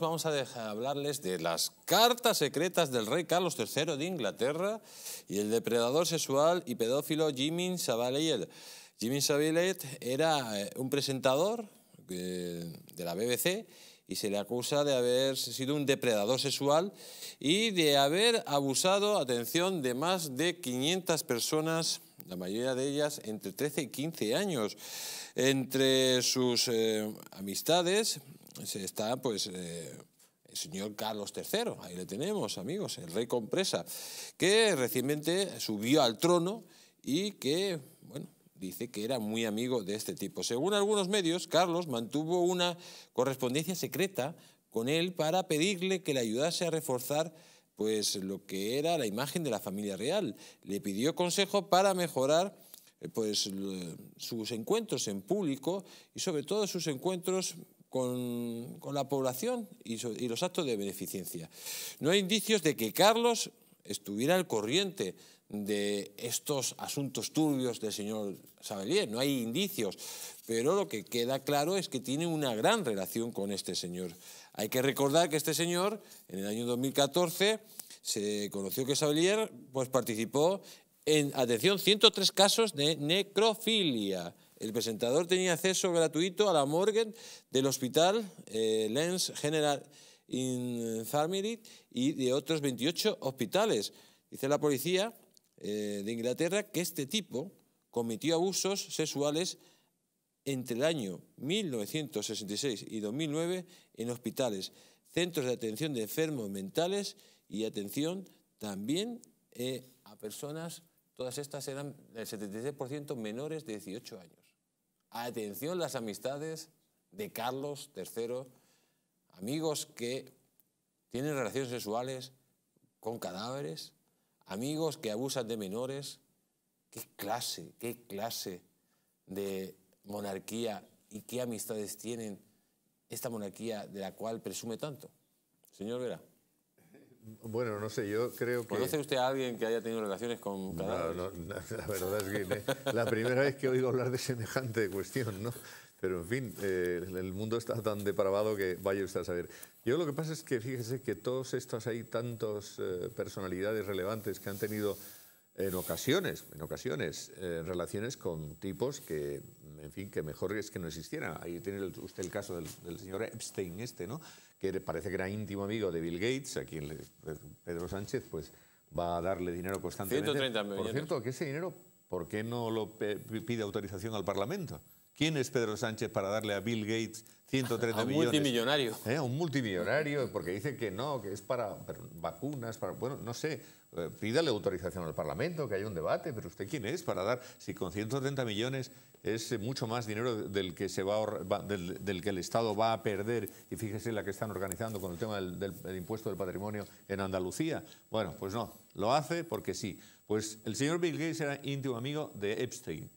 Vamos a dejar hablarles de las cartas secretas del rey Carlos III de Inglaterra y el depredador sexual y pedófilo Jimmy Savile. Jimmy Savile era eh, un presentador eh, de la BBC y se le acusa de haber sido un depredador sexual y de haber abusado, atención, de más de 500 personas, la mayoría de ellas entre 13 y 15 años. Entre sus eh, amistades está pues eh, el señor Carlos III, ahí le tenemos amigos, el rey compresa, que recientemente subió al trono y que, bueno, dice que era muy amigo de este tipo. Según algunos medios, Carlos mantuvo una correspondencia secreta con él para pedirle que le ayudase a reforzar pues lo que era la imagen de la familia real. Le pidió consejo para mejorar eh, pues sus encuentros en público y sobre todo sus encuentros con, la población y, los actos de beneficencia. No hay indicios de que Carlos estuviera al corriente de estos asuntos turbios del señor Sabelier, no hay indicios, pero lo que queda claro es que tiene una gran relación con este señor. Hay que recordar que este señor, en el año 2014, se conoció que Sabelier pues, participó en, atención, 103 casos de necrofilia. El presentador tenía acceso gratuito a la morgue del hospital eh, Lens General Infirmary y de otros 28 hospitales. Dice la policía eh, de Inglaterra que este tipo cometió abusos sexuales entre el año 1966 y 2009 en hospitales, centros de atención de enfermos mentales y atención también eh, a personas, todas estas eran el 76% menores de 18 años. Atención las amistades de Carlos III, amigos que tienen relaciones sexuales con cadáveres, amigos que abusan de menores. ¿Qué clase, qué clase de monarquía y qué amistades tienen esta monarquía de la cual presume tanto? Señor Vera. Bueno, no sé, yo creo que... ¿Conoce usted a alguien que haya tenido relaciones con No, la verdad es que la primera vez que oído hablar de semejante cuestión, ¿no? Pero, en fin, eh, el mundo está tan depravado que vaya usted a saber. Yo lo que pasa es que, fíjese que todos estos, hay tantas eh, personalidades relevantes que han tenido en ocasiones, en ocasiones, eh, relaciones con tipos que en fin, que mejor es que no existiera. Ahí tiene usted el caso del, señor Epstein este, ¿no? Que parece que era íntimo amigo de Bill Gates, a quien Pedro Sánchez pues va a darle dinero constantemente. 130 millones. Por cierto, que ese dinero, ¿por qué no lo pide autorización al Parlamento? ¿Quién es Pedro Sánchez para darle a Bill Gates 130 a un multimillonario. ¿Eh? un multimillonario, porque dice que no, que es para vacunas, para... Bueno, no sé, eh, pídale autorización al Parlamento, que haya un debate, pero ¿usted quién es para dar? Si con 130 millones es eh, mucho más dinero del que, se va, del, que el Estado va a perder, y fíjese la que están organizando con el tema del, del impuesto del patrimonio en Andalucía. Bueno, pues no, lo hace porque sí. Pues el señor Bill Gates era íntimo amigo de Epstein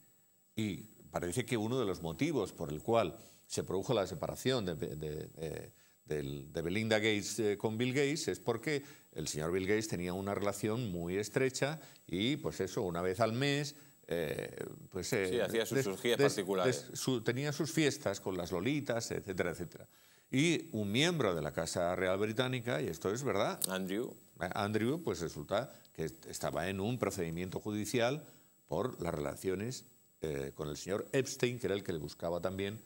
y parece que uno de los motivos por el cual se produjo la separación de, eh, Belinda Gates eh, con Bill Gates es porque el señor Bill Gates tenía una relación muy estrecha y pues eso, una vez al mes eh, pues, sí, hacía sus surgías particulares. tenía sus fiestas con las lolitas, etcétera, etcétera. Y un miembro de la Casa Real Británica, y esto es verdad, Andrew, Andrew pues resulta que estaba en un procedimiento judicial por las relaciones eh, con el señor Epstein, que era el que le buscaba también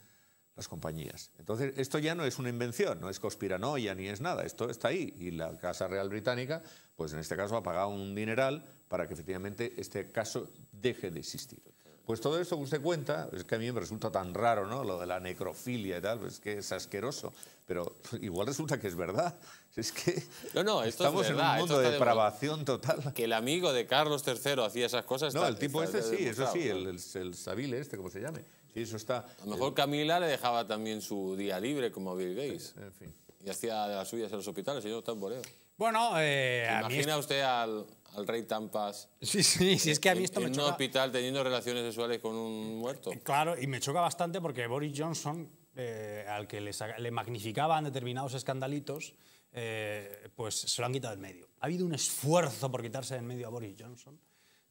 las compañías. Entonces, esto ya no es una invención, no es conspiranoia ni es nada, esto está ahí. Y la Casa Real Británica, pues en este caso, ha pagado un dineral para que efectivamente este caso deje de existir. Pues todo eso se cuenta, es que a mí me resulta tan raro, ¿no? Lo de la necrofilia y tal, pues es que es asqueroso, pero igual resulta que es verdad. Es que no, no, estamos en un mundo de depravación total. Que el amigo de Carlos III hacía esas cosas. No, el tipo este sí, eso sí, el, el, Savile este, como se llame. Sí, eso está. A lo mejor eh, Camila le dejaba también su día libre como Bill Gates. en fin y hacía de las suyas en los hospitales y señor Bueno, eh, Imagina usted al, al rey Tampas Sí, sí, sí, es que a mí en, esto en un hospital teniendo relaciones sexuales con un muerto. Eh, claro, y me choca bastante porque Boris Johnson, eh, al que le, le magnificaban determinados escandalitos, pues se lo han quitado en medio. Ha habido un esfuerzo por quitarse en medio a Boris Johnson.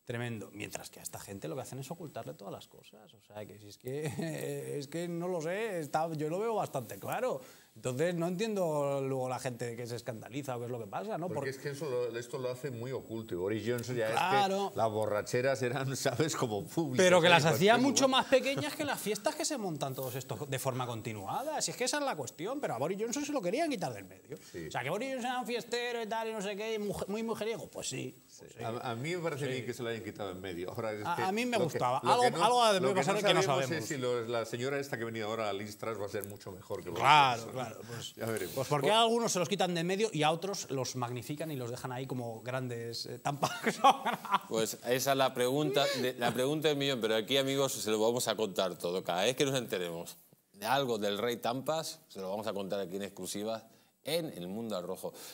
Tremendo. Mientras que a esta gente lo que hacen es ocultarle todas las cosas. O sea, que si es que, es que no lo sé, está- yo lo veo bastante claro. Entonces no entiendo luego la gente que se escandaliza o qué es lo que pasa, ¿no? Porque, es que esto lo hace muy oculto. Y Boris Johnson ya es que las borracheras eran, ¿sabes? Como públicas. Pero que ¿eh? las hacía mucho más pequeñas que las fiestas que se montan todos estos de forma continuada. Si es que esa es la cuestión, pero a Boris Johnson se lo querían quitar del medio. O sea, que Boris Johnson era un fiestero y tal y no sé qué, muy mujeriego. Pues sí. Pues a, mí me parece bien que se lo hayan quitado del medio. Ahora es que a, mí me gustaba. algo, algo que no sabemos. no sabemos. si la señora esta que venía ahora a Listras va a ser mucho mejor que Boris claro. Pues, pues, porque a algunos se los quitan de medio y a otros los magnifican y los dejan ahí como grandes eh, tampas. pues esa es la pregunta, la pregunta del millón, pero aquí, amigos, se lo vamos a contar todo. Cada vez que nos enteremos de algo del rey Tampas, se lo vamos a contar aquí en exclusiva en El Mundo al Rojo.